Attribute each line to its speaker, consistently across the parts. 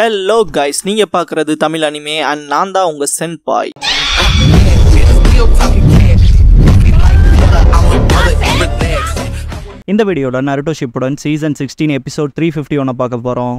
Speaker 1: hello guys நீங்க பாக்குறது Tamil anime and நான் தான் உங்க சென்ட் பாய் இந்த வீடியோவில் Naruto Shippuden season sixteen episode three fifty ஒன்று பார்க்க போகிறோம்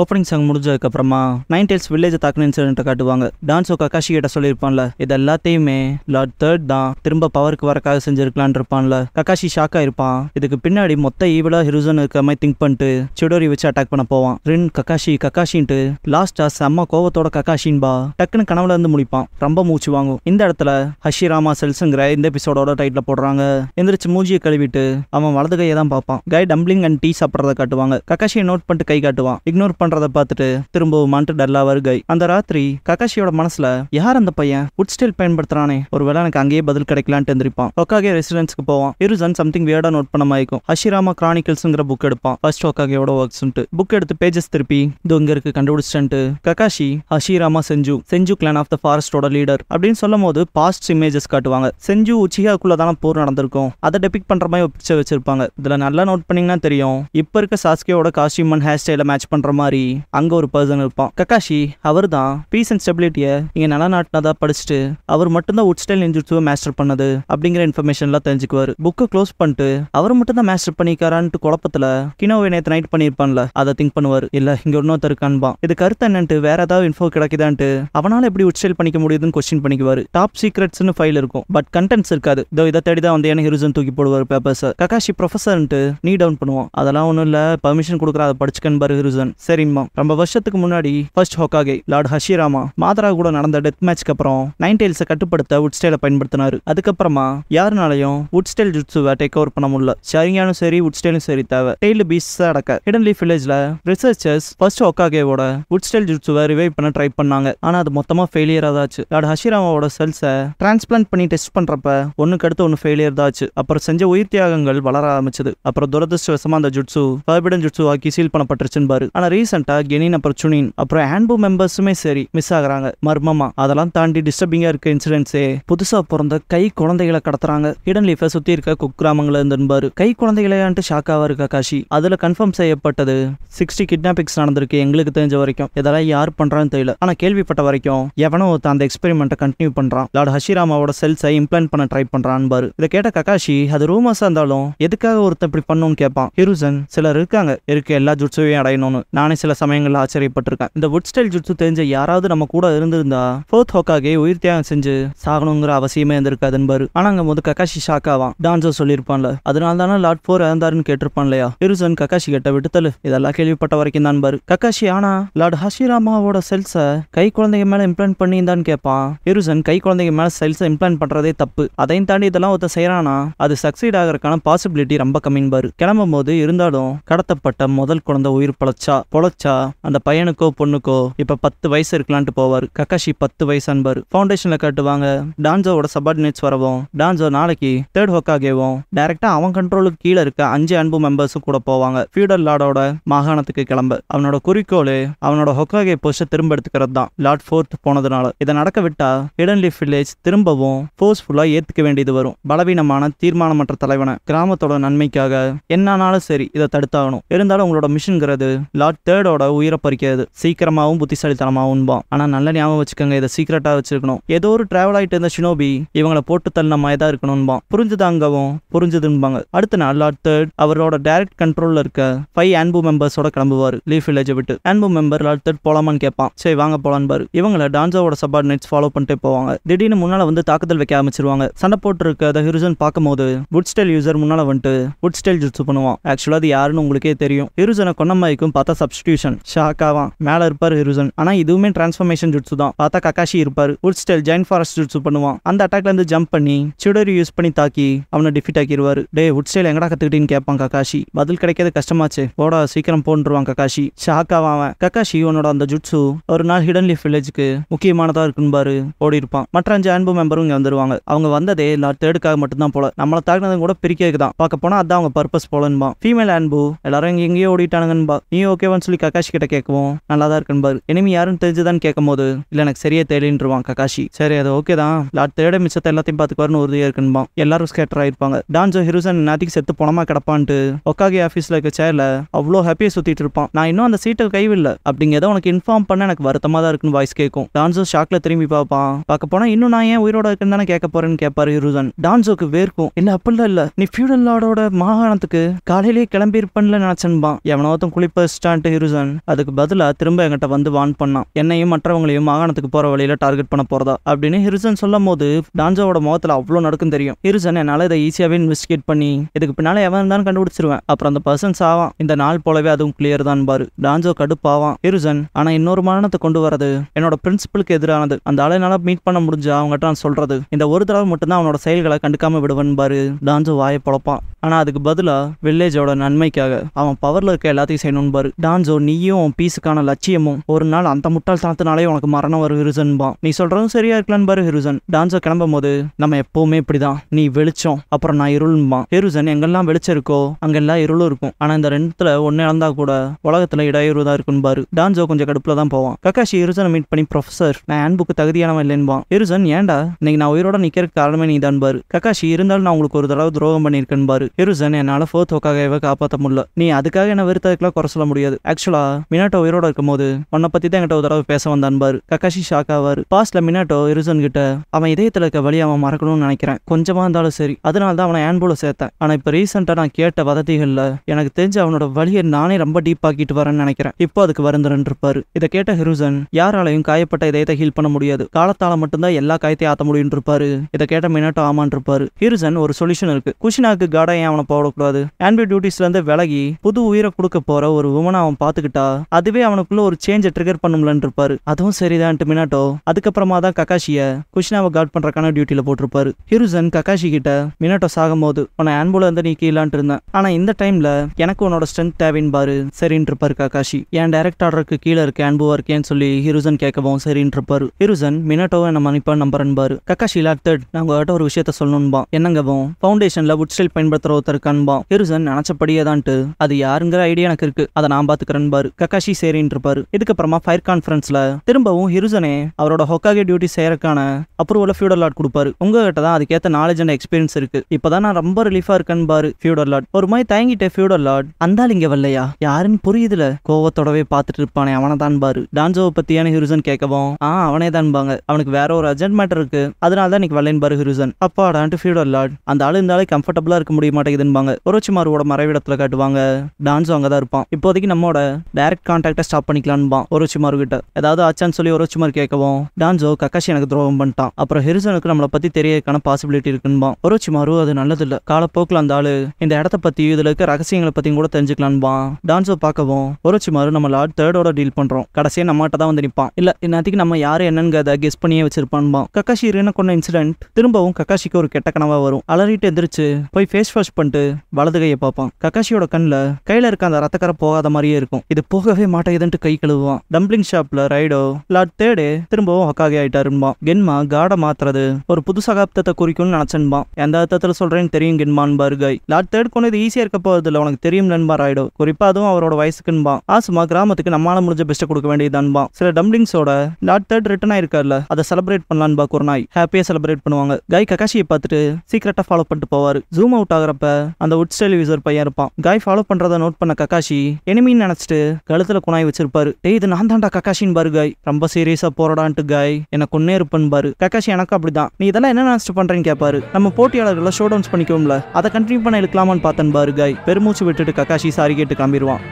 Speaker 1: ஓப்பனிங் சாங் முடிஞ்சதுக்கப்புறமா நைன் டெல்ஸ் வில்லேஜ் தாக்குன இன்சிடென்ட்டை காட்டுவாங்க டான்ஸோ கக்காஷி கிட்ட சொல்லியிருப்பான்ல இது எல்லாத்தையுமே லார்ட் தேர்ட் தான் திரும்ப பவருக்கு வரக்காக செஞ்சிருக்கலான் இருப்பான்ல கக்காஷி ஷாக் இருப்பான் இதுக்கு பின்னாடி மொத்த ஈவலா ஹிருசன் இருக்க மாதிரி திங்க் பண்ணிட்டு சிடோரி வச்சு அட்டாக் பண்ண போவான் ரின் கக்காஷி கக்காஷின்ட்டு லாஸ்டா செம்ம கோவத்தோட கக்காஷின்பா டக்குன்னு கனவுல இருந்து முடிப்பான் ரொம்ப மூச்சு வாங்கும் இந்த இடத்துல ஹஷிராமா செல்ஸுங்கிற இந்த எபிசோடோட டைட்டில் போடுறாங்க எந்திரிச்சு மூஞ்சியை கழுவிட்டு அவன் வலது கையை தான் பார்ப்பான் கை டம்ப்ளிங் அண்ட் டீ சாப்பிட்றத காட்டுவாங்க கக்காஷியை நோட் பண்ணிட்டு கை காட்டுவான் இக்னோர் பண்றதை பார்த்துட்டு திரும்பவும் டல்லா வருகை அந்த ராத்திரி ககாஷியோட மனசுல யார் அந்த பையன் உட் ஸ்டைல் பயன்படுத்துறானே ஒரு வேளை எனக்கு அங்கேயே பதில் கிடைக்கலான்ட்டு இருந்திருப்பான் ஒக்காகே ரெசிடென்ஸ்க்கு போவான் இருசன் சம்திங் வியர்டா நோட் பண்ண மாய்க்கும் ஹஷிராமா கிரானிக்கல்ஸ்ங்கிற புக் எடுப்பான் ஃபர்ஸ்ட் ஒக்காகேயோட ஒர்க்ஸ்ன்ட்டு புக் எடுத்து பேஜஸ் திருப்பி இது இங்க இருக்கு கண்டுபிடிச்சிட்டு ககாஷி அஷிராமா செஞ்சு செஞ்சு கிளான் ஆஃப் த ஃபாரஸ்டோட லீடர் அப்படின்னு சொல்லும் போது பாஸ்ட் இமேஜஸ் காட்டுவாங்க செஞ்சு உச்சிகாக்குள்ள தானே போர் நடந்திருக்கும் அதை டெபிக் பண்ற மாதிரி பிக்சர் வச்சிருப்பாங்க இதுல நல்லா நோட் பண்ணீங்கன்னா தெரியும் இப்ப இருக்க சாஸ்கியோட காஸ்டியூம் அண்ட் ஹேர் ஸ்டைல மேட்ச் பண்ற மாதிரி மாதிரி அங்க ஒரு பர்சன் இருப்பான் கக்காஷி அவர் தான் பீஸ் அண்ட் ஸ்டெபிலிட்டியை இங்க நாட்டினதா படிச்சுட்டு அவர் மட்டும்தான் உட் ஸ்டைல் நெஞ்சுட்ஸுவை மாஸ்டர் பண்ணது அப்படிங்கிற இன்ஃபர்மேஷன்லாம் தெரிஞ்சுக்குவாரு புக்கை க்ளோஸ் பண்ணிட்டு அவர் மட்டும் தான் மாஸ்டர் பண்ணிக்காரான்ட்டு குழப்பத்துல கினோ நேற்று நைட் பண்ணிருப்பான்ல அதை திங்க் பண்ணுவார் இல்ல இங்க இன்னொருத்தர் இருக்கான்பான் இது கருத்து என்னன்ட்டு வேற ஏதாவது இன்ஃபோ கிடைக்குதான்ட்டு அவனால எப்படி உட் ஸ்டைல் பண்ணிக்க முடியுதுன்னு கொஸ்டின் பண்ணிக்குவார் டாப் சீக்ரெட்ஸ்னு ஃபைல் இருக்கும் பட் கண்டென்ட்ஸ் இருக்காது இதோ இதை தேடிதான் வந்து எனக்கு ஹீரோசன் தூக்கி போடுவார் பேப்பர்ஸ் கக்காஷி ப்ரொஃபஸர்ன்ட்டு நீ டவுன் பண்ணுவோம் அதெல்லாம் ஒன்றும் இல்லை பர்மிஷன் கொடுக்குற அதை படிச்சுக்கன்பாரு பாரு சரி தெரியுமா ரொம்ப வருஷத்துக்கு முன்னாடி first Hokage lord Hashirama Madara கூட நடந்த டெத் மேட்ச்க்கு அப்புறம் நைன் டெயில்ஸை கட்டுப்படுத்த வுட் ஸ்டைலை பயன்படுத்தினாரு அதுக்கப்புறமா யாருனாலையும் உட் ஸ்டைல் ஜுட்ஸுவை டேக் ஓவர் பண்ண முடியல சரிங்கானும் சரி உட் ஸ்டைலும் சரி தேவை டெய்லி பீஸ் அடக்க ஹிடன் லீஃப் வில்லேஜ்ல ரிசர்ச்சர்ஸ் ஃபர்ஸ்ட் ஹொக்காகேவோட வுட் ஸ்டைல் ஜுட்ஸுவை ரிவைவ் பண்ண ட்ரை பண்ணாங்க ஆனா அது மொத்தமா ஃபெயிலியரா தான் லார்ட் ஹஷிராமாவோட செல்ஸை டிரான்ஸ்பிளான்ட் பண்ணி டெஸ்ட் பண்றப்ப ஒன்னுக்கு அடுத்து ஒன்று ஃபெயிலியர் தான் ஆச்சு அப்புறம் செஞ்ச உயிர் தியாகங்கள் வளர ஆரம்பிச்சது அப்புறம் துரதிருஷ்டவசமா அந்த ஜுட்ஸு பர்பிடன் ஜுட்ஸு ஆக்கி சீல் பண்ணப்பட்டுருச்சுன்னு பாரு ஆனா ரீசன் ரீசெண்டா கெனின் அப்புறம் சுனின் அப்புறம் ஆன்பு மெம்பர்ஸுமே சரி மிஸ் ஆகுறாங்க மர்மமா அதெல்லாம் தாண்டி டிஸ்டர்பிங்கா இருக்க இன்சிடென்ட்ஸே புதுசா பிறந்த கை குழந்தைகளை கடத்துறாங்க இடன் லீஃப சுத்தி இருக்க குக்கிராமங்கள இருந்து கை குழந்தைகளையான்ட்டு ஷாக்காவா இருக்கா காஷி அதுல கன்ஃபார்ம் செய்யப்பட்டது சிக்ஸ்டி கிட்னாபிக்ஸ் நடந்திருக்கு எங்களுக்கு தெரிஞ்ச வரைக்கும் இதெல்லாம் யார் பண்றான்னு தெரியல ஆனா கேள்விப்பட்ட வரைக்கும் எவனோ ஒருத்த அந்த எக்ஸ்பெரிமெண்ட்டை கண்டினியூ பண்றான் லார்டு ஹஷிராமாவோட செல்ஸை இம்ப்ளான் பண்ண ட்ரை பண்றான் பாரு இதை கேட்ட ககாஷி அது ரூமர்ஸ் இருந்தாலும் எதுக்காக ஒருத்தன் இப்படி பண்ணுன்னு கேட்பான் ஹிருசன் சிலர் இருக்காங்க இருக்க எல்லா ஜுட்ஸையும் அடையணும்னு நானே சில சமயங்கள்ல ஆச்சரியப்பட்டிருக்கேன் இந்த வுட் ஸ்டைல் ஜுட்ஸு தெரிஞ்ச யாராவது நம்ம கூட இருந்திருந்தா ஃபோர்த் ஹோக்காகே உயிர் தியாகம் செஞ்சு சாகணுங்கிற அவசியமே இருந்திருக்காதுன்னு பாரு ஆனா அங்க முத கக்காஷி ஷாக்காவான் டான்ஸோ சொல்லியிருப்பான்ல அதனால தானே லாட் போர் இறந்தாருன்னு கேட்டிருப்பான் இல்லையா இருசன் கக்காஷி கிட்ட விட்டுத்தலு இதெல்லாம் கேள்விப்பட்ட வரைக்கும் தான் பாரு கக்காஷி ஆனா லார்ட் ஹஷிராமாவோட செல்ஸை கை குழந்தைங்க மேல இம்ப்ளான்ட் பண்ணியிருந்தான்னு கேட்பான் இருசன் கை குழந்தைங்க மேல செல்ஸை இம்ப்ளான் பண்றதே தப்பு அதையும் தாண்டி இதெல்லாம் ஒருத்த செய்யறானா அது சக்சீட் ஆகிறதுக்கான பாசிபிலிட்டி ரொம்ப கம்மின்னு பாரு கிளம்பும் போது இருந்தாலும் கடத்தப்பட்ட முதல் குழந்தை உயிர் பழச்சா பொழச்ச ஆச்சா அந்த பையனுக்கோ பொண்ணுக்கோ இப்ப பத்து வயசு இருக்கலான்ட்டு போவார் கக்காஷி பத்து வயசு அன்பார் பவுண்டேஷன்ல கட்டுவாங்க டான்ஜோவோட சபார்டினேட்ஸ் வரவும் டான்ஜோ நாளைக்கு தேர்ட் ஹொக்காகேவும் டைரக்டா அவன் கண்ட்ரோலுக்கு கீழே இருக்க அஞ்சு அன்பு மெம்பர்ஸும் கூட போவாங்க ஃபியூடல் லார்டோட மாகாணத்துக்கு கிளம்ப அவனோட குறிக்கோள் அவனோட ஹொக்காகே போஸ்ட் திரும்ப எடுத்துக்கிறது தான் லார்ட் ஃபோர்த் போனதுனால இதை நடக்க விட்டா ஹிடன்லி வில்லேஜ் திரும்பவும் ஃபோர்ஸ்ஃபுல்லா ஏத்துக்க வேண்டியது வரும் பலவீனமான தீர்மானமற்ற தலைவனை கிராமத்தோட நன்மைக்காக என்னானாலும் சரி இதை தடுத்தாகணும் இருந்தாலும் உங்களோட மிஷன்ங்கிறது லார்ட் தேர்ட் மெத்தடோட உயிரை பறிக்காது சீக்கிரமாகவும் புத்திசாலித்தனமாகவும் ஆனால் நல்ல ஞாபகம் வச்சுக்கோங்க இதை சீக்கிரட்டாக வச்சிருக்கணும் ஏதோ ஒரு டிராவல் ஆகிட்டு இருந்த ஷினோபி இவங்கள போட்டு தள்ளின மாதிரி தான் இருக்கணும்பான் புரிஞ்சுதாங்கவும் புரிஞ்சுதுன்பாங்க அடுத்த நாள் லார்ட் தேர்ட் அவரோட டைரக்ட் கண்ட்ரோலில் இருக்க ஃபைவ் ஆன்பு மெம்பர்ஸோட கிளம்புவார் லீஃப் வில்லேஜ் விட்டு ஆன்பு மெம்பர் லார்ட் தேர்ட் போலாமான்னு கேட்பான் சரி வாங்க போலான்பாரு இவங்களை டான்ஸோட சபார்டினேட்ஸ் ஃபாலோ பண்ணிட்டு போவாங்க திடீர்னு முன்னால் வந்து தாக்குதல் வைக்க ஆரம்பிச்சிருவாங்க சண்டை போட்டுருக்க த ஹிருசன் போது வுட் ஸ்டைல் யூசர் முன்னால் வந்துட்டு வுட் ஸ்டைல் ஜூஸ் பண்ணுவான் ஆக்சுவலாக அது யாருன்னு உங்களுக்கே தெரியும் ஹிருசனை கொன்னமாய்க்கும் பார்த்தா சப்ஸ்டியூட் சப்ஸ்டியூஷன் ஷாக்காவா மேலே இருப்பார் ஹிருசன் ஆனால் இதுவுமே டிரான்ஸ்ஃபர்மேஷன் ஜுட்ஸு தான் பார்த்தா கக்காஷி இருப்பார் உட் ஸ்டைல் ஜெயின் ஃபாரஸ்ட் ஜுட்ஸு பண்ணுவான் அந்த அட்டாக்ல இருந்து ஜம்ப் பண்ணி சுடரி யூஸ் பண்ணி தாக்கி அவனை டிஃபிட் ஆக்கிடுவாரு டே உட் ஸ்டைல் எங்கடா கத்துக்கிட்டீன்னு கேட்பான் கக்காஷி பதில் கிடைக்காது கஷ்டமாச்சு போடா சீக்கிரம் போன்றுவான் கக்காஷி ஷாக்காவான் அவன் கக்காஷி உன்னோட அந்த ஜுட்ஸு ஒரு நாள் ஹிடன் லீஃப் வில்லேஜுக்கு முக்கியமானதா பாரு ஓடி இருப்பான் மற்ற அஞ்சு அன்பு மெம்பரும் இங்க வந்துருவாங்க அவங்க வந்ததே நான் தேர்டுக்காக மட்டும்தான் போல நம்மள தாக்குனதும் கூட பிரிக்கிறதுக்கு தான் பார்க்க போனா அதான் அவங்க பர்பஸ் போலன்பா ஃபீமேல் அன்பு எல்லாரும் இங்க எங்கேயோ ஓடிட்டானுங்கன்பா நீ ஓகேவான்னு சொல்லி சொல்லி கக்காஷி கிட்ட கேட்கவும் நல்லா தான் இருக்கு எனிமி யாருன்னு தெரிஞ்சுதான் கேட்கும் போது இல்ல எனக்கு சரியா தேடின்ருவான் ககாஷி சரி அது ஓகே தான் லாட் தேட மிச்சத்தை எல்லாத்தையும் பார்த்துக்குவாருன்னு உறுதியா இருக்கா எல்லாரும் ஸ்கேட்டர் ஆயிருப்பாங்க டான்ஜோ ஹிருசன் நாத்திக்கு செத்து போனமா கிடப்பான்ட்டு ஒக்காகி ஆபீஸ்ல இருக்க சேர்ல அவ்வளவு ஹாப்பியா சுத்திட்டு இருப்பான் நான் இன்னும் அந்த சீட்டை கைவில்ல ஏதோ உனக்கு இன்ஃபார்ம் பண்ண எனக்கு வருத்தமா தான் இருக்குன்னு வாய்ஸ் கேட்கும் டான்சோ ஷாக்ல திரும்பி பார்ப்பான் பார்க்க போனா இன்னும் நான் ஏன் உயிரோட இருக்குன்னு தானே கேட்க போறேன்னு கேட்பாரு ஹிருசன் டான்சோக்கு வேர்க்கும் இல்ல அப்படில இல்ல நீ ஃபியூடல் லாடோட மாகாணத்துக்கு காலையிலேயே கிளம்பி இருப்பன்ல நினைச்சன்பான் எவனோத்தம் குளிப்ப ஃபியூசன் அதுக்கு பதிலாக திரும்ப என்கிட்ட வந்து வான் பண்ணான் என்னையும் மற்றவங்களையும் மாகாணத்துக்கு போகிற வழியில் டார்கெட் பண்ண போகிறதா அப்படின்னு ஹிரிசன் சொல்லும் போது டான்ஜோவோட முகத்தில் அவ்வளோ நடக்கும் தெரியும் ஹிரிசன் என்னால் இதை ஈஸியாகவே இன்வெஸ்டிகேட் பண்ணி இதுக்கு பின்னால் எவன் தான் கண்டுபிடிச்சிருவேன் அப்புறம் அந்த பர்சன்ஸ் ஆவான் இந்த நாள் போலவே அதுவும் கிளியர் தான் பாரு டான்ஜோ கடுப்பாவான் ஹிரிசன் ஆனால் இன்னொரு மரணத்தை கொண்டு வரது என்னோட பிரின்சிபலுக்கு எதிரானது அந்த ஆளை என்னால் மீட் பண்ண முடிஞ்சா அவங்ககிட்ட நான் சொல்கிறது இந்த ஒரு தடவை மட்டும்தான் அவனோட செயல்களை கண்டுக்காம விடுவன் பாரு டான்ஜோ வாயை பொழப்பான் ஆனால் அதுக்கு பதிலாக வில்லேஜோட நன்மைக்காக அவன் பவரில் இருக்க எல்லாத்தையும் செய்யணும் பாரு டான்ஜோ நீயும் உன் பீஸுக்கான லட்சியமும் ஒரு நாள் அந்த முட்டாள்தனத்தினாலே உனக்கு மரணம் வரும் ஹிருசன்பான் நீ சொல்றதும் சரியா இருக்கலாம்னு பாரு ஹிருசன் டான்ஸை கிளம்பும் போது நம்ம எப்பவுமே இப்படிதான் நீ வெளிச்சம் அப்புறம் நான் இருளும்பா ஹிருசன் எங்கெல்லாம் வெளிச்சம் இருக்கோ அங்கெல்லாம் இருளும் இருக்கும் ஆனா இந்த ரெண்டுத்துல ஒன்னு இழந்தா கூட உலகத்துல இடையூறுதா தான் இருக்கும் பாரு டான்ஸோ கொஞ்சம் கடுப்புல தான் போவான் கக்காஷி ஹிருசனை மீட் பண்ணி ப்ரொஃபசர் நான் ஹேண்ட்புக்கு தகுதியானவன் இல்லைன்பான் ஹிருசன் ஏன்டா இன்னைக்கு நான் உயிரோட நிக்கிற காரணமே நீ தான் பாரு கக்காஷி இருந்தாலும் நான் உங்களுக்கு ஒரு தடவை துரோகம் பண்ணியிருக்கேன் பாரு ஹிருசன் என்னால ஃபோர்த் ஒக்காக காப்பாற்ற முடியல நீ அதுக்காக என்ன வெறுத்ததுக்கெல்லாம் குறை சொல்ல முடியாது ஆக்சுவலி ஆக்சுவலா மினாட்டோ உயிரோட இருக்கும்போது உன்னை பத்தி தான் என்கிட்ட ஒரு தடவை பேச வந்த அன்பார் கக்காஷி ஷாக் ஆவார் பாஸ்ட்ல மினாட்டோ இருசன் கிட்ட அவன் இதயத்துல இருக்க வழி அவன் மறக்கணும்னு நினைக்கிறேன் கொஞ்சமா இருந்தாலும் சரி அதனால தான் அவனை ஆன்போல சேர்த்தேன் ஆனா இப்ப ரீசெண்டா நான் கேட்ட வதத்திகள்ல எனக்கு தெரிஞ்ச அவனோட வழியை நானே ரொம்ப டீப் ஆக்கிட்டு வரேன்னு நினைக்கிறேன் இப்போ அதுக்கு வருந்துறன் இருப்பாரு இதை கேட்ட ஹிருசன் யாராலையும் காயப்பட்ட இதயத்தை ஹீல் பண்ண முடியாது காலத்தால மட்டும்தான் எல்லா காயத்தையும் ஆத்த முடியும் இருப்பாரு இதை கேட்ட மினாட்டோ ஆமான் இருப்பாரு ஹிருசன் ஒரு சொல்யூஷன் இருக்கு குஷினாக்கு காடா ஏன் அவனை போடக்கூடாது ஆன்பி டியூட்டிஸ்ல இருந்து விலகி புது உயிரை கொடுக்க போற ஒரு உமனை அவன் பார்த்து பாத்துக்கிட்டா அதுவே அவனுக்குள்ள ஒரு சேஞ்ச ட்ரிகர் பண்ணும்லன்னு இருப்பாரு அதுவும் சரிதான்ட்டு மினாட்டோ அதுக்கப்புறமா தான் கக்காஷிய குஷ்னாவை கார்ட் பண்றக்கான டியூட்டில போட்டிருப்பாரு ஹிருசன் கக்காஷி கிட்ட மினாட்டோ சாகும் போது உன ஆன்புல இருந்து நீ கீழான்ட்டு இருந்தேன் ஆனா இந்த டைம்ல எனக்கு உன்னோட ஸ்ட்ரென்த் தேவைன்னு பாரு சரின்னு இருப்பாரு கக்காஷி என் டைரக்ட் ஆர்டருக்கு கீழே இருக்கு அன்புவா இருக்கேன்னு சொல்லி ஹிருசன் கேட்கவும் சரின்னு இருப்பாரு ஹிருசன் மினாட்டோவை என்ன அனுப்பா நம்பரன்பாரு கக்காஷி லாக்டட் நான் உங்ககிட்ட ஒரு விஷயத்த சொல்லணும்பா என்னங்கவும் ஃபவுண்டேஷன்ல வுட் ஸ்டைல் பயன்படுத்துற ஒருத்தர் ஹிருசன் நினைச்சபடியே தான்ட்டு அது யாருங்கிற ஐடியா எனக்கு இருக்கு அதை நான் பாத்துக்கிறேன் என்பாரு கக்காஷி சேரின் இருப்பாரு இதுக்கப்புறமா ஃபயர் கான்ஃபரன்ஸ்ல திரும்பவும் ஹிருசனே அவரோட ஹொக்காகே டியூட்டி செய்யறதுக்கான அப்ரூவல ஃபியூடல் லாட் கொடுப்பாரு உங்ககிட்ட தான் அதுக்கேற்ற நாலேஜ் அண்ட் எக்ஸ்பீரியன்ஸ் இருக்கு இப்பதான் நான் ரொம்ப ரிலீஃபா இருக்கேன் பாரு ஃபியூடர் லாட் ஒரு மாதிரி தயங்கிட்ட ஃபியூடர் லாட் அந்தால் இங்க வரலையா யாருன்னு புரியுதுல கோவத்தோடவே பார்த்துட்டு இருப்பானே அவனை தான் பாரு டான்சோவை பத்தியான ஹிருசன் கேட்கவும் ஆ அவனே தான் பாங்க அவனுக்கு வேற ஒரு அர்ஜென்ட் மேட்டர் இருக்கு அதனால தான் இன்னைக்கு வரலன் பாரு ஹிருசன் அப்பாடான்ட்டு ஃபியூடர் லாட் அந்த ஆளு இருந்தாலே கம்ஃபர்டபுளா இருக்க முடிய மாட்டேங்குதுன்னு மாறுவோட மறைவிடத்துல காட்டுவாங்க டான்ஸும் அங்கதான் இருப்பான் இப்போதைக்கு நம்மோட டைரக்ட் கான்டாக்டை ஸ்டாப் பண்ணிக்கலான்பா ஒருச்சிமார் கிட்ட ஏதாவது ஆச்சான்னு சொல்லி ஒரு ஒருச்சிமார் கேட்கவும் டான்ஸோ கக்காஷி எனக்கு துரோகம் பண்ணிட்டான் அப்புறம் ஹெரிசனுக்கு நம்மளை பத்தி தெரியக்கான பாசிபிலிட்டி ஒரு ஒருச்சிமாரு அது நல்லது இல்லை காலப்போக்கில் அந்த ஆளு இந்த இடத்த பத்தி இதுல இருக்க ரகசியங்களை பத்தியும் கூட தெரிஞ்சுக்கலான்பா டான்ஸோ பார்க்கவும் ஒரு ஒருச்சிமாரு நம்ம லார்ட் தேர்டோட டீல் பண்றோம் கடைசியா நம்மகிட்ட தான் வந்து நிற்பான் இல்ல இன்னத்துக்கு நம்ம யாரு என்னங்கிறத கெஸ் பண்ணியே வச்சிருப்பான்பா கக்காஷி என்ன கொண்ட இன்சிடென்ட் திரும்பவும் கக்காஷிக்கு ஒரு கெட்ட கனவா வரும் அலறிட்டு எந்திரிச்சு போய் ஃபேஸ் வாஷ் பண்ணிட்டு வலது கையை பார்ப்பான் கக்காஷியோட கண்ணில் கையில் இருக்க அந்த ரத்தக்கரை போகாத மாதிரியே இருக்கும் இருக்கும் இது போகவே மாட்டேதுன்ட்டு கை கழுவுவான் டம்பிளிங் ஷாப்ல ரைடோ லாட் தேடே திரும்பவும் ஒக்காகி ஆயிட்டாருமா கென்மா காடை மாத்துறது ஒரு புது சகாப்தத்தை குறிக்கும்னு நினைச்சன்பா எந்த அர்த்தத்துல சொல்றேன்னு தெரியும் கென்மான் கை லாட் தேர்ட் கொண்டு இது ஈஸியா இருக்க போறது இல்லை உனக்கு தெரியும் நண்பா ரைடோ குறிப்பா அதுவும் அவரோட வயசுக்குன்பா ஆசுமா கிராமத்துக்கு நம்மளால முடிஞ்ச பெஸ்ட் கொடுக்க வேண்டியதான்பா சில டம்பிளிங்ஸோட லாட் தேர்ட் ரிட்டன் ஆயிருக்காருல அதை செலிப்ரேட் பண்ணலான்பா நாய் ஹாப்பியா செலிப்ரேட் பண்ணுவாங்க காய் ககாஷியை பார்த்துட்டு சீக்கிரட்டா ஃபாலோ பண்ணிட்டு போவாரு ஜூம் அவுட் ஆகிறப்ப அந்த உட்ஸ் டெலிவிசர் பையன் இருப்பான் காய் ஃபாலோ பண்றதை நோட் பண்ண ககாஷி எனிமின்னு நினைச்சு வச்சுட்டு கழுத்துல குணாய் வச்சிருப்பாரு டேய் இது நான் தான்டா கக்காஷின் பாரு காய் ரொம்ப சீரியஸா போராடான்ட்டு காய் எனக்கு கொன்னே இருப்பன் பாரு கக்காஷி எனக்கு அப்படிதான் நீ இதெல்லாம் என்ன நினைச்சிட்டு பண்றேன்னு கேட்பாரு நம்ம போட்டியாளர்களை ஷோ டவுன்ஸ் பண்ணிக்கோம்ல அதை கண்டினியூ பண்ண எடுக்கலாமான்னு பார்த்தன் பாரு காய் பெருமூச்சு விட்டுட்டு கக்காஷி சாரி கேட்டு கம்பிடுவான்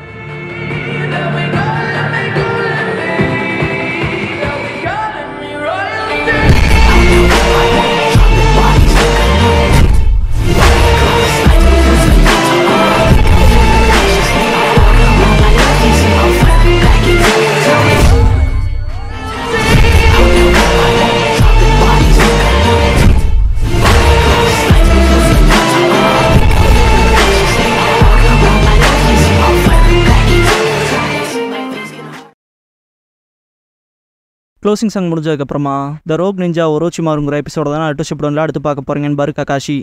Speaker 1: க்ளோசிங் சாங் முடிஞ்சதுக்கப்புறமா த ரோக் நிஞ்சா மாறுங்கிற எபிசோட தான் அடுத்த ஷிப்டோனில் அடுத்து பார்க்க போகிறீங்கன்னு பாரு காஷி